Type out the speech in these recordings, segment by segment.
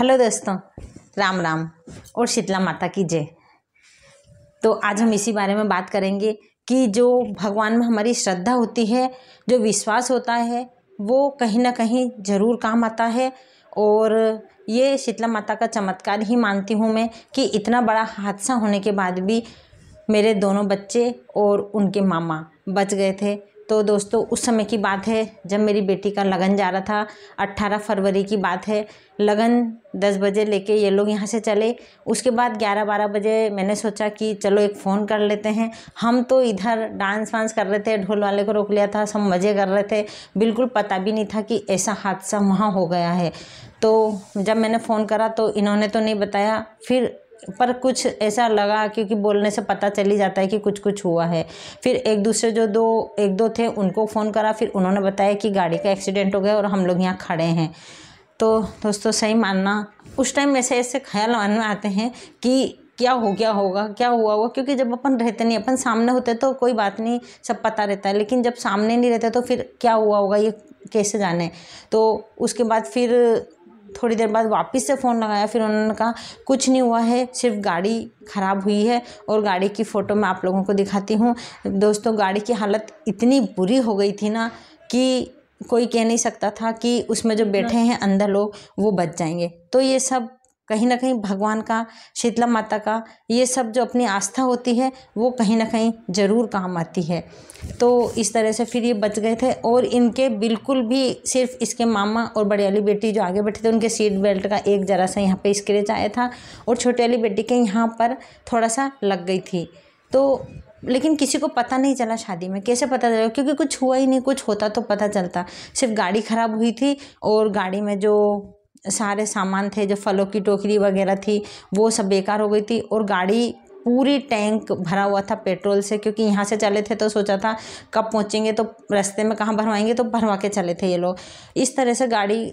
Hello दोस्तों राम राम और शीतला माता की जय तो आज हम इसी बारे में बात करेंगे कि जो भगवान में हमारी श्रद्धा होती है जो विश्वास होता है वो कहीं ना कहीं ज़रूर काम आता है और ये शीतला माता का चमत्कार ही मानती हूँ मैं कि इतना बड़ा हादसा होने के बाद भी मेरे दोनों बच्चे और उनके मामा बच गए थे तो दोस्तों उस समय की बात है जब मेरी बेटी का लगन जा रहा था अट्ठारह फरवरी की बात है लगन दस बजे लेके ये लोग यहाँ से चले उसके बाद ग्यारह बारह बजे मैंने सोचा कि चलो एक फ़ोन कर लेते हैं हम तो इधर डांस वांस कर रहे थे ढोल वाले को रोक लिया था सब मज़े कर रहे थे बिल्कुल पता भी नहीं था कि ऐसा हादसा वहाँ हो गया है तो जब मैंने फ़ोन करा तो इन्होंने तो नहीं बताया फिर पर कुछ ऐसा लगा क्योंकि बोलने से पता चली जाता है कि कुछ कुछ हुआ है फिर एक दूसरे जो दो एक दो थे उनको फ़ोन करा फिर उन्होंने बताया कि गाड़ी का एक्सीडेंट हो गया और हम लोग यहाँ खड़े हैं तो दोस्तों सही मानना उस टाइम ऐसे ऐसे ख्याल मन में आते हैं कि क्या हो गया होगा क्या हुआ होगा क्योंकि जब अपन रहते नहीं अपन सामने होते तो कोई बात नहीं सब पता रहता है लेकिन जब सामने नहीं रहते तो फिर क्या हुआ होगा ये कैसे जाने तो उसके बाद फिर थोड़ी देर बाद वापस से फ़ोन लगाया फिर उन्होंने कहा कुछ नहीं हुआ है सिर्फ गाड़ी ख़राब हुई है और गाड़ी की फ़ोटो मैं आप लोगों को दिखाती हूँ दोस्तों गाड़ी की हालत इतनी बुरी हो गई थी ना कि कोई कह नहीं सकता था कि उसमें जो बैठे हैं अंदर लोग वो बच जाएंगे तो ये सब कहीं ना कहीं भगवान का शीतला माता का ये सब जो अपनी आस्था होती है वो कहीं ना कहीं ज़रूर काम आती है तो इस तरह से फिर ये बच गए थे और इनके बिल्कुल भी सिर्फ इसके मामा और बड़े वाली बेटी जो आगे बैठे थे उनके सीट बेल्ट का एक ज़रा सा यहाँ पे स्क्रेच आया था और छोटे वाली बेटी के यहाँ पर थोड़ा सा लग गई थी तो लेकिन किसी को पता नहीं चला शादी में कैसे पता चला क्योंकि कुछ हुआ ही नहीं कुछ होता तो पता चलता सिर्फ गाड़ी ख़राब हुई थी और गाड़ी में जो सारे सामान थे जो फलों की टोकरी वगैरह थी वो सब बेकार हो गई थी और गाड़ी पूरी टैंक भरा हुआ था पेट्रोल से क्योंकि यहाँ से चले थे तो सोचा था कब पहुँचेंगे तो रास्ते में कहाँ भरवाएंगे तो भरवा के चले थे ये लोग इस तरह से गाड़ी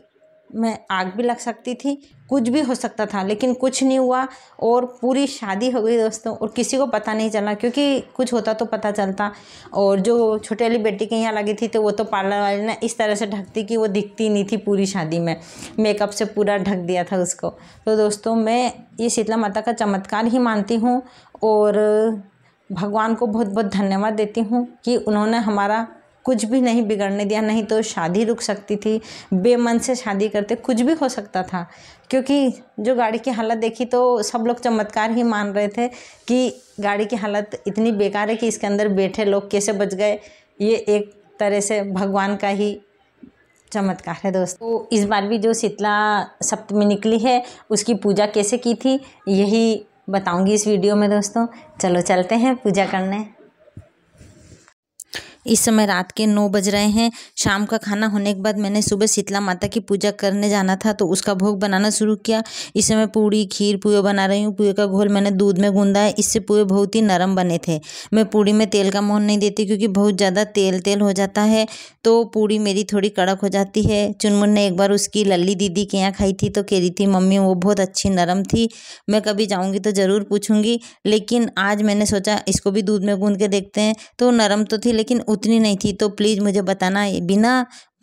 में आग भी लग सकती थी कुछ भी हो सकता था लेकिन कुछ नहीं हुआ और पूरी शादी हो गई दोस्तों और किसी को पता नहीं चला क्योंकि कुछ होता तो पता चलता और जो छोटे वाली बेटी के यहाँ लगी थी तो वो तो पार्लर वाले ने इस तरह से ढकती कि वो दिखती नहीं थी पूरी शादी में मेकअप से पूरा ढक दिया था उसको तो दोस्तों मैं ये शीतला माता का चमत्कार ही मानती हूँ और भगवान को बहुत बहुत धन्यवाद देती हूँ कि उन्होंने हमारा कुछ भी नहीं बिगड़ने दिया नहीं तो शादी रुक सकती थी बेमन से शादी करते कुछ भी हो सकता था क्योंकि जो गाड़ी की हालत देखी तो सब लोग चमत्कार ही मान रहे थे कि गाड़ी की हालत इतनी बेकार है कि इसके अंदर बैठे लोग कैसे बच गए ये एक तरह से भगवान का ही चमत्कार है दोस्तों तो इस बार भी जो शीतला सप्तमी निकली है उसकी पूजा कैसे की थी यही बताऊंगी इस वीडियो में दोस्तों चलो चलते हैं पूजा करने इस समय रात के नौ बज रहे हैं शाम का खाना होने के बाद मैंने सुबह शीतला माता की पूजा करने जाना था तो उसका भोग बनाना शुरू किया इस समय पूड़ी खीर पुए बना रही हूँ पुए का घोल मैंने दूध में गूंदा है इससे पुए बहुत ही नरम बने थे मैं पूड़ी में तेल का मोहन नहीं देती क्योंकि बहुत ज़्यादा तेल तेल हो जाता है तो पूड़ी मेरी थोड़ी कड़क हो जाती है चुनमुन ने एक बार उसकी लल्ली दीदी के यहाँ खाई थी तो कह रही थी मम्मी वो बहुत अच्छी नरम थी मैं कभी जाऊँगी तो ज़रूर पूछूँगी लेकिन आज मैंने सोचा इसको भी दूध में गूँध के देखते हैं तो नरम तो थी लेकिन उतनी नहीं थी तो प्लीज़ मुझे बताना बिना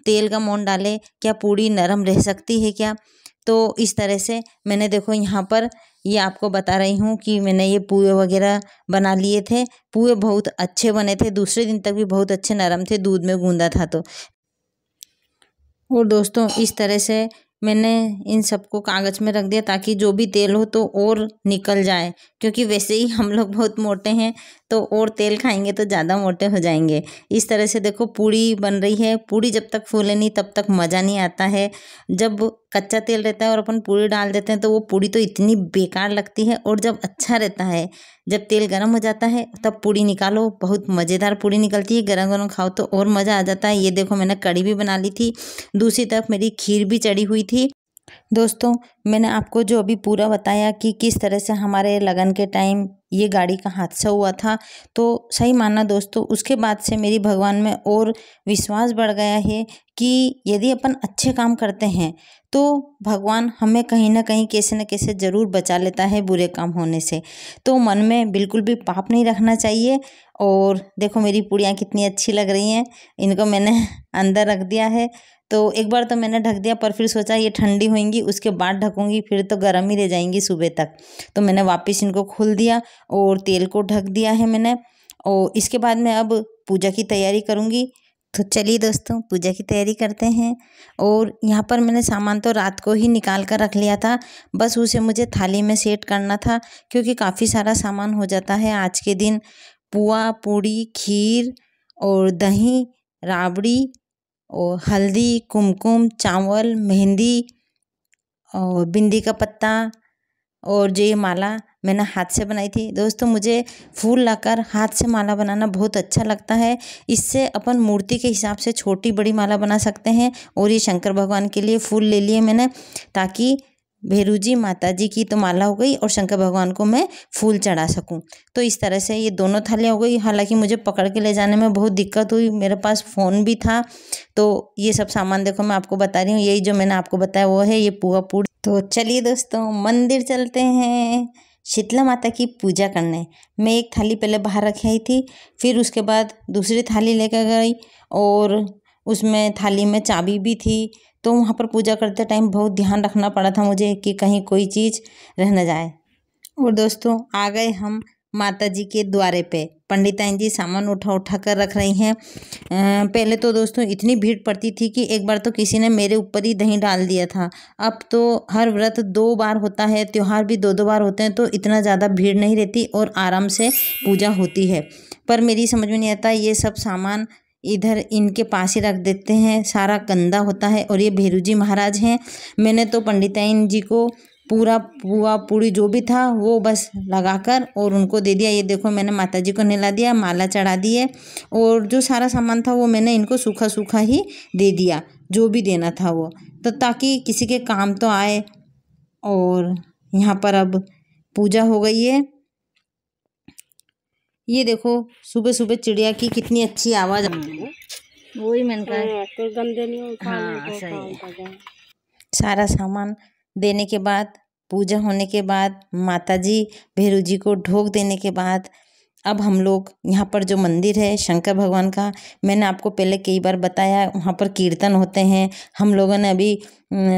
तेल का मोन डाले क्या पूड़ी नरम रह सकती है क्या तो इस तरह से मैंने देखो यहाँ पर ये आपको बता रही हूँ कि मैंने ये पुए वगैरह बना लिए थे पुए बहुत अच्छे बने थे दूसरे दिन तक भी बहुत अच्छे नरम थे दूध में गूंदा था तो और दोस्तों इस तरह से मैंने इन सबको कागज़ में रख दिया ताकि जो भी तेल हो तो और निकल जाए क्योंकि वैसे ही हम लोग बहुत मोटे हैं तो और तेल खाएंगे तो ज़्यादा मोटे हो जाएंगे इस तरह से देखो पूड़ी बन रही है पूड़ी जब तक फूले नहीं तब तक मज़ा नहीं आता है जब कच्चा तेल रहता है और अपन पूड़ी डाल देते हैं तो वो पूड़ी तो इतनी बेकार लगती है और जब अच्छा रहता है जब तेल गर्म हो जाता है तब पूड़ी निकालो बहुत मज़ेदार पूड़ी निकलती है गर्म गर्म खाओ तो और मज़ा आ जाता है ये देखो मैंने कड़ी भी बना ली थी दूसरी तरफ मेरी खीर भी चढ़ी हुई थी दोस्तों मैंने आपको जो अभी पूरा बताया कि किस तरह से हमारे लगन के टाइम ये गाड़ी का हादसा हुआ था तो सही मानना दोस्तों उसके बाद से मेरी भगवान में और विश्वास बढ़ गया है कि यदि अपन अच्छे काम करते हैं तो भगवान हमें कहीं ना कहीं कैसे न कैसे ज़रूर बचा लेता है बुरे काम होने से तो मन में बिल्कुल भी पाप नहीं रखना चाहिए और देखो मेरी पुड़ियाँ कितनी अच्छी लग रही हैं इनको मैंने अंदर रख दिया है तो एक बार तो मैंने ढक दिया पर फिर सोचा ये ठंडी होंगी उसके बाद ढकूंगी फिर तो गर्म ही रह जाएंगी सुबह तक तो मैंने वापस इनको खोल दिया और तेल को ढक दिया है मैंने और इसके बाद मैं अब पूजा की तैयारी करूँगी तो चलिए दोस्तों पूजा की तैयारी करते हैं और यहाँ पर मैंने सामान तो रात को ही निकाल कर रख लिया था बस उसे मुझे थाली में सेट करना था क्योंकि काफ़ी सारा सामान हो जाता है आज के दिन पुआ पूड़ी खीर और दही राबड़ी और हल्दी कुमकुम चावल मेहंदी और बिंदी का पत्ता और जो ये माला मैंने हाथ से बनाई थी दोस्तों मुझे फूल लाकर हाथ से माला बनाना बहुत अच्छा लगता है इससे अपन मूर्ति के हिसाब से छोटी बड़ी माला बना सकते हैं और ये शंकर भगवान के लिए फूल ले लिए मैंने ताकि जी माता जी की तो माला हो गई और शंकर भगवान को मैं फूल चढ़ा सकूं तो इस तरह से ये दोनों थालियाँ हो गई हालांकि मुझे पकड़ के ले जाने में बहुत दिक्कत हुई मेरे पास फ़ोन भी था तो ये सब सामान देखो मैं आपको बता रही हूँ यही जो मैंने आपको बताया वो है ये पूआ पूड़ तो चलिए दोस्तों मंदिर चलते हैं शीतला माता की पूजा करने मैं एक थाली पहले बाहर रखी आई थी फिर उसके बाद दूसरी थाली लेकर गई और उसमें थाली में चाबी भी थी तो वहाँ पर पूजा करते टाइम बहुत ध्यान रखना पड़ा था मुझे कि कहीं कोई चीज़ रह न जाए और दोस्तों आ गए हम माता जी के द्वारे पे पंडिताइन जी सामान उठा उठा कर रख रही हैं पहले तो दोस्तों इतनी भीड़ पड़ती थी कि एक बार तो किसी ने मेरे ऊपर ही दही डाल दिया था अब तो हर व्रत दो बार होता है त्यौहार भी दो दो बार होते हैं तो इतना ज़्यादा भीड़ नहीं रहती और आराम से पूजा होती है पर मेरी समझ में नहीं आता ये सब सामान इधर इनके पास ही रख देते हैं सारा गंदा होता है और ये भेरू जी महाराज हैं मैंने तो पंडिताइन जी को पूरा पुआ पूड़ी जो भी था वो बस लगाकर और उनको दे दिया ये देखो मैंने माता जी को नहला दिया माला चढ़ा दी है और जो सारा सामान था वो मैंने इनको सूखा सूखा ही दे दिया जो भी देना था वो तो ताकि किसी के काम तो आए और यहाँ पर अब पूजा हो गई है ये देखो सुबह सुबह चिड़िया की कितनी अच्छी आवाज़ वही मैंने कहा हाँ, तो हाँ सही सारा सामान देने के बाद पूजा होने के बाद माताजी भैरू जी को ढोक देने के बाद अब हम लोग यहाँ पर जो मंदिर है शंकर भगवान का मैंने आपको पहले कई बार बताया वहाँ पर कीर्तन होते हैं हम लोगों ने अभी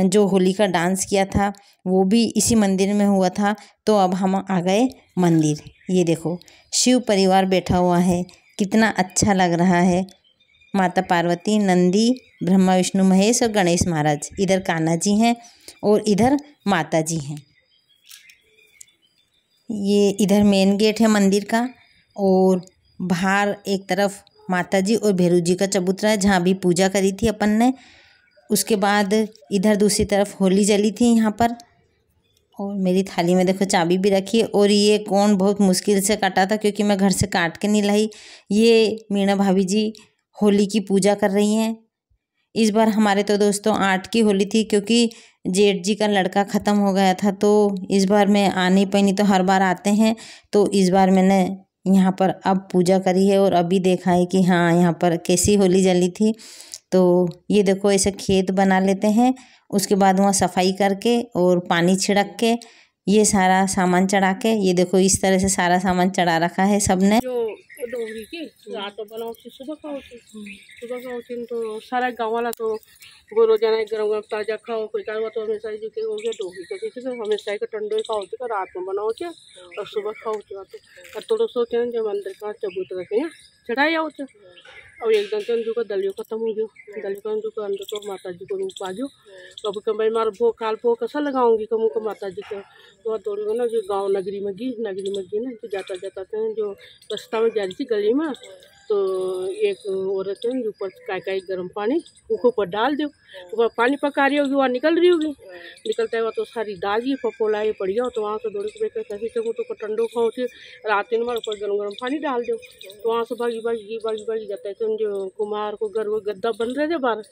जो होली का डांस किया था वो भी इसी मंदिर में हुआ था तो अब हम आ गए मंदिर ये देखो शिव परिवार बैठा हुआ है कितना अच्छा लग रहा है माता पार्वती नंदी ब्रह्मा विष्णु महेश और गणेश महाराज इधर कान्हा जी हैं और इधर माता जी हैं ये इधर मेन गेट है मंदिर का और बाहर एक तरफ माता जी और भैरू जी का चबूतरा है जहाँ भी पूजा करी थी अपन ने उसके बाद इधर दूसरी तरफ होली जली थी यहाँ पर और मेरी थाली में देखो चाबी भी रखी है और ये कौन बहुत मुश्किल से काटा था क्योंकि मैं घर से काट के नहीं लाई ये मीणा भाभी जी होली की पूजा कर रही हैं इस बार हमारे तो दोस्तों आठ की होली थी क्योंकि जेठ जी का लड़का ख़त्म हो गया था तो इस बार मैं आ नहीं पाई नहीं तो हर बार आते हैं तो इस बार मैंने यहाँ पर अब पूजा करी है और अभी देखा है कि हाँ यहाँ पर कैसी होली जली थी तो ये देखो ऐसे खेत बना लेते हैं उसके बाद वहाँ सफाई करके और पानी छिड़क के ये सारा सामान चढ़ा के ये देखो इस तरह से सारा सामान चढ़ा रखा है सबने जो दौड़ी की हम्म। रात बेला तो उठी सुबह खाओ हम्म। सुबह खाओ तो सारा गाँव वाला तो गोरो जाना है गरम गरम ताजा खाओ कोई कहवा तो हमेशा जी के हो गया तो भी कभी तो हमेशा एक टंडो ही खाओ चुका तो रात में बनाओ क्या और सुबह खाओ चुका तो और थोड़ा सोचे जब अंदर का चबूत के हैं चढ़ाई आओ चाहे और एकदम के अंदर का दलियो खत्म हो गयो दलियों का अंदर का अंदर को माता जी को रूप आ जाओ कभी के भाई मार भो काल भो कैसा लगाऊंगी कमू को माता जी को तो थोड़ी ना जो गाँव नगरी में गई नगरी में गई ना जो तो जाता जाता थे जो रास्ता में जा रही थी गली में तो एक औरत है ऊपर का गर्म पानी उखो पर डाल दो ऊपर पानी पका रही होगी वहाँ निकल रही होगी निकलता है वह तो सारी दागी ये पड़ी हो तो वहाँ से दौड़ के कैसे चको तो ठंडो खाओ फिर रात दिन भर ऊपर गर्म गर्म पानी डाल दो तो वहाँ से भागी भागी भागी भागी जाता है तो जो कुमार को घर वो गद्दा बन रहे थे बाहर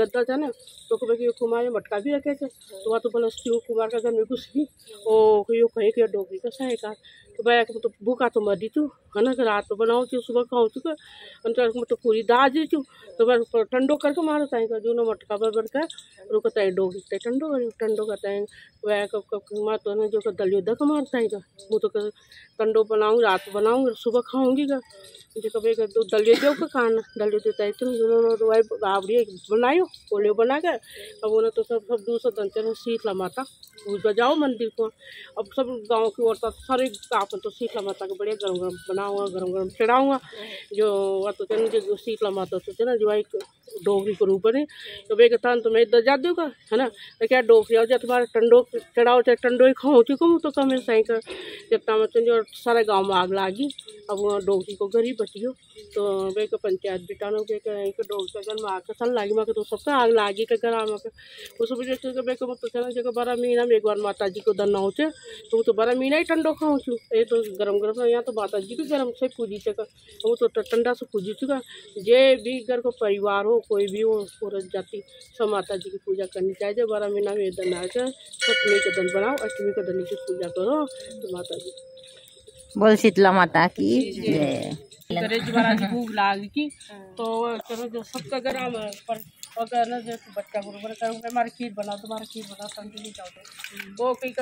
गद्दा था ना तो कभी कुमार ने मटका भी रखे थे तो वहाँ तो बोला कुमार का घर में घुस गई ओ कहीं कहीं डोगी का सहायकार तो भाई तो भूखा तो मर दी तू खाना ना रात बनाओ चीज सुबह खाओ चुक तो मतलब पूरी दाज चु तो बार ठंडो करके मारो ताई का जो ना मटका भर भर का रुक ताई डोग हिते ठंडो ठंडो का ताई वह कब कब मार तो ना जो का दलियो दक मार ताई का वो तो कर ठंडो बनाऊंगी रात बनाऊंगी सुबह खाऊंगी का जो कभी कर दो दलियो दो का खाना दलियो दे ताई तुम तो जो ना तो वह बाबरी बनायो कोलियो बना कर अब वो ना तो सब सब दूसरा है शीतला माता उस बजाओ मंदिर को अब सब गाँव की औरत सारे आप तो शीतला माता के बढ़िया गरम गरम बना बनाऊंगा गरम गरम चढ़ाऊँगा जो तो अतन जो शीतला माता ना जो एक डोगरी को रूप है तो वे कहता तो मैं इधर जा होगा है ना तो क्या डोगरी आओ जब तुम्हारा टंडो चढ़ाओ चाहे टंडो ही खाओ चुको तो कम मेरे साई का जितना मतलब जो सारे गाँव में आग लागी अब वो डोगरी को गरीब हो तो वे को पंचायत बिटानो के कहीं के डोग का घर में आकर सन लागी मैं तो सबसे आग लागी के घर आम के उस वजह से तो वे को मतलब चला जगह बारह महीना में एक बार माता जी को दन्ना हो तो वो तो बारह महीना ही टंडो खाऊँ चू ये तो गर्म गर्म यहाँ तो माता जी को घर से पूजी का वो तो टंडा से पूजी चुका जे भी घर को परिवार हो कोई भी हो औरत जाति सब माता जी की पूजा करनी चाहिए बारह महीना में दिन आ जाए सप्तमी का दिन बनाओ अष्टमी का दिन की पूजा करो तो माता जी बोल शीतला माता की जय करे जी महाराज भूख लाग की तो चलो जो सबका घर पर और कहना तो जो बच्चा गुरु बने कह मैं खीर बना तुम्हारा खीर बना समझ नहीं चाहते वो कहीं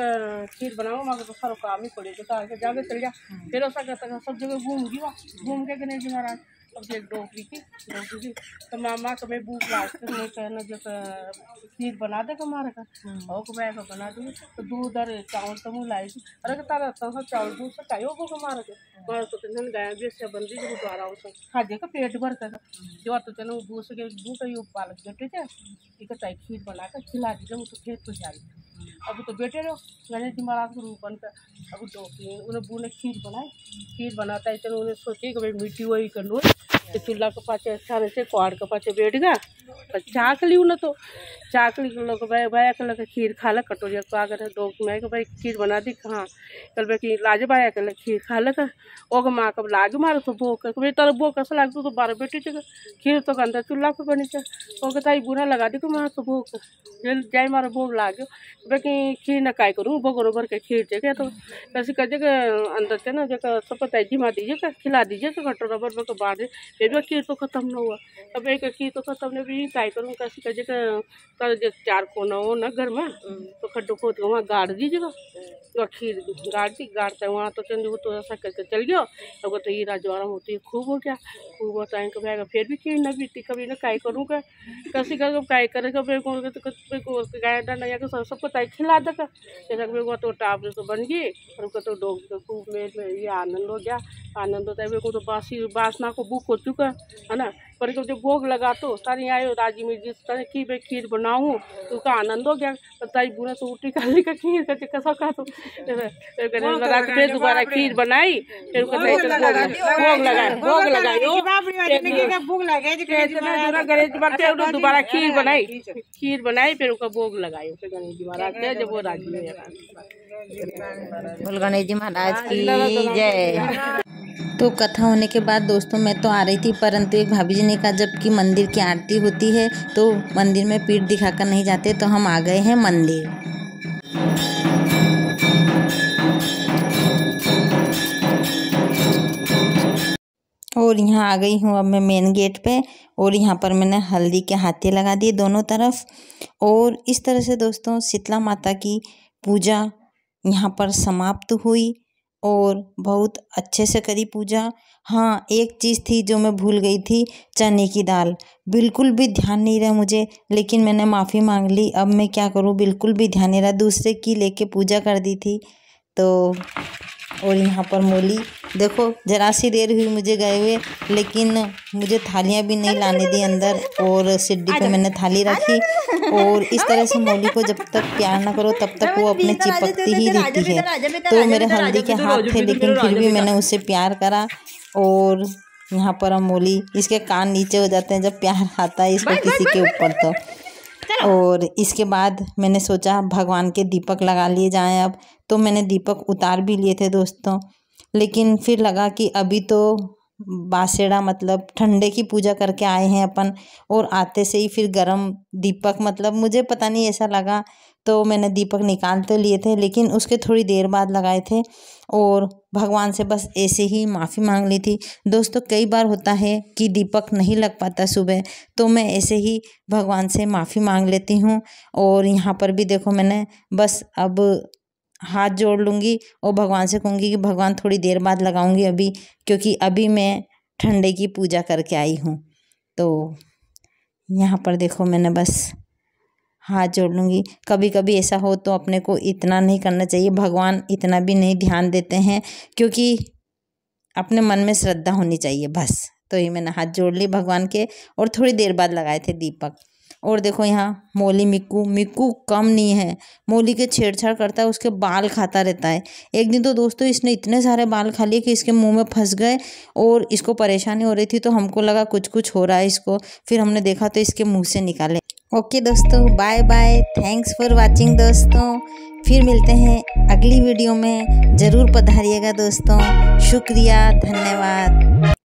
खीर बनाओ मगर तो सारा काम ही पड़े तो जाके चल जा हम्म। फिर ऐसा कहता सब जगह घूम गई वहाँ घूम के गणेश जी महाराज एक डोकरी की की तो मामा कमें भूख लास्ट तो में कहना जो तो खीर बना दे हमारे का हम्म। और बना दूँगी तो दूध दर चावल तमू तो लाई थी अरे तारा तो चावल दूध से खाओ को हमारे के मारो तो गाय भी बंदी द्वारा हो खा जे का पेट भर कर जो तो तेन दूध से भूख पालक जटे थे ठीक है खीर बना कर खिला दीजिए तो खेत को जा रही अभी तो बेटे रहो गणेश जी महाराज को रूप बनकर अब तो उन्हें बोले खीर बनाए खीर बनाता है चलो उन्हें सोचे कि भाई मिट्टी वही कर लो तो चूल्हा के पाचे अच्छा से क्वार के पाचे बैठ गया चाकली झाँक ना तो चाकली ली लोग तो भाई भाया कल के खीर खा लक कटोरिया तो आगे दो मैं भाई खीर बना दी कहाँ कल भाई की लाज भाया कल खीर खा लक ओग माँ कब लाज मार तो बो कर भाई तर बो कैसा लाग तो बारह बेटी जगह खीर तो अंदर चूल्हा पर बनी वो तो ओग ताई बुरा लगा दी को माँ तो बो कर जल जाए मारो बो लाग भाई खीर न काय करूँ बो गोबर के खीर जगह तो कैसे कर जगह अंदर थे ना जो सब पता जिमा दीजिए खिला दीजिए कटोरा भर में बाढ़ बेबी खीर तो खत्म न हुआ अब एक खीर तो खत्म नहीं ही काय करूँ कैसे कर जगह कर चार कोना हो ना घर में तो खड्डो खोद के तो वहाँ गाड़ दीजिएगा तो खीर गाड़ दी गाड़ते वहाँ तो चंद तो ऐसा करके चल गया अगर तो, तो ये राजवारम होती है खूब हो गया खूब होता है कभी आएगा फिर भी खीर ना बीती कभी ना काय करूँगा कैसे कर काय करेगा मेरे को तो गाय डांडा या सबको ताई खिला देगा जैसा मेरे को तो टाप तो बन गई और उनका तो डोग खूब मेरे ये आनंद हो गया आनंद होता है मेरे को तो बासी बासना को बुक हो चुका है ना पर तो जो भोग लगा तो सारी आयो राजी में जिस तरह की मैं खीर बनाऊँ तो उसका आनंद हो गया बताई बुने तो उठी काली का खीर का कसा कहा तो फिर दोबारा खीर बनाई फिर भोग लगाए भोग लगाए भोग लगाए दोबारा खीर बनाई खीर बनाई फिर उसका भोग लगाए गणेश जी महाराज के जब वो राजी में बोल गणेश जी महाराज हाँ, की जय तो कथा होने के बाद दोस्तों मैं तो आ रही थी परंतु एक भाभी जी ने कहा जबकि मंदिर की आरती होती है तो मंदिर में पीठ दिखाकर नहीं जाते तो हम आ गए हैं मंदिर और यहाँ आ गई हूँ अब मैं मेन गेट पे और यहाँ पर मैंने हल्दी के हाथे लगा दिए दोनों तरफ और इस तरह से दोस्तों शीतला माता की पूजा यहाँ पर समाप्त हुई और बहुत अच्छे से करी पूजा हाँ एक चीज़ थी जो मैं भूल गई थी चने की दाल बिल्कुल भी ध्यान नहीं रहा मुझे लेकिन मैंने माफ़ी मांग ली अब मैं क्या करूँ बिल्कुल भी ध्यान नहीं रहा दूसरे की लेके पूजा कर दी थी तो और यहाँ पर मूली देखो जरा सी देर हुई मुझे गए हुए लेकिन मुझे थालियाँ भी नहीं लाने दी अंदर और सीढ़ी पे मैंने थाली रखी और इस तरह से मूली को जब तक प्यार ना करो तब तक वो अपने चिपकती ही रहती है तो मेरे हल्दी के हाथ थे लेकिन फिर भी मैंने उससे प्यार करा और यहाँ पर अमोली इसके कान नीचे हो जाते हैं जब प्यार आता है इसको किसी के ऊपर तो और इसके बाद मैंने सोचा भगवान के दीपक लगा लिए जाएं अब तो मैंने दीपक उतार भी लिए थे दोस्तों लेकिन फिर लगा कि अभी तो बासेड़ा मतलब ठंडे की पूजा करके आए हैं अपन और आते से ही फिर गरम दीपक मतलब मुझे पता नहीं ऐसा लगा तो मैंने दीपक निकाल तो लिए थे लेकिन उसके थोड़ी देर बाद लगाए थे और भगवान से बस ऐसे ही माफ़ी मांग ली थी दोस्तों कई बार होता है कि दीपक नहीं लग पाता सुबह तो मैं ऐसे ही भगवान से माफ़ी मांग लेती हूँ और यहाँ पर भी देखो मैंने बस अब हाथ जोड़ लूँगी और भगवान से कहूँगी कि भगवान थोड़ी देर बाद लगाऊँगी अभी क्योंकि अभी मैं ठंडे की पूजा करके आई हूँ तो यहाँ पर देखो मैंने बस हाथ जोड़ लूँगी कभी कभी ऐसा हो तो अपने को इतना नहीं करना चाहिए भगवान इतना भी नहीं ध्यान देते हैं क्योंकि अपने मन में श्रद्धा होनी चाहिए बस तो ही मैंने हाथ जोड़ ली भगवान के और थोड़ी देर बाद लगाए थे दीपक और देखो यहाँ मोली मिक्कू मिक्कू कम नहीं है मोली के छेड़छाड़ करता है उसके बाल खाता रहता है एक दिन तो दोस्तों इसने इतने सारे बाल खा लिए कि इसके मुंह में फंस गए और इसको परेशानी हो रही थी तो हमको लगा कुछ कुछ हो रहा है इसको फिर हमने देखा तो इसके मुंह से निकाले ओके दोस्तों bye bye thanks for watching दोस्तों फिर मिलते हैं अगली वीडियो में ज़रूर पधारिएगा दोस्तों शुक्रिया धन्यवाद